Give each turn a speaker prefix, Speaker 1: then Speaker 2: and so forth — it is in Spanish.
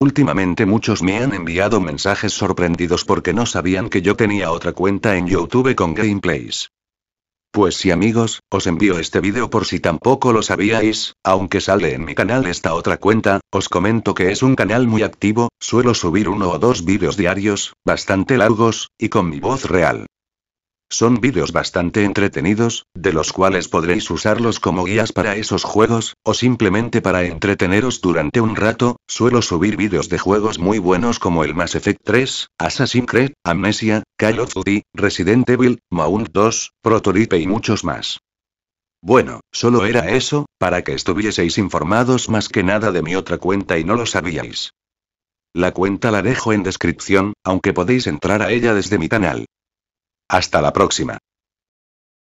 Speaker 1: Últimamente muchos me han enviado mensajes sorprendidos porque no sabían que yo tenía otra cuenta en YouTube con gameplays. Pues sí amigos, os envío este vídeo por si tampoco lo sabíais, aunque sale en mi canal esta otra cuenta, os comento que es un canal muy activo, suelo subir uno o dos vídeos diarios, bastante largos, y con mi voz real. Son vídeos bastante entretenidos, de los cuales podréis usarlos como guías para esos juegos, o simplemente para entreteneros durante un rato, suelo subir vídeos de juegos muy buenos como el Mass Effect 3, Assassin's Creed, Amnesia, Call of Duty, Resident Evil, Mount 2, Prototype y muchos más. Bueno, solo era eso, para que estuvieseis informados más que nada de mi otra cuenta y no lo sabíais. La cuenta la dejo en descripción, aunque podéis entrar a ella desde mi canal hasta la próxima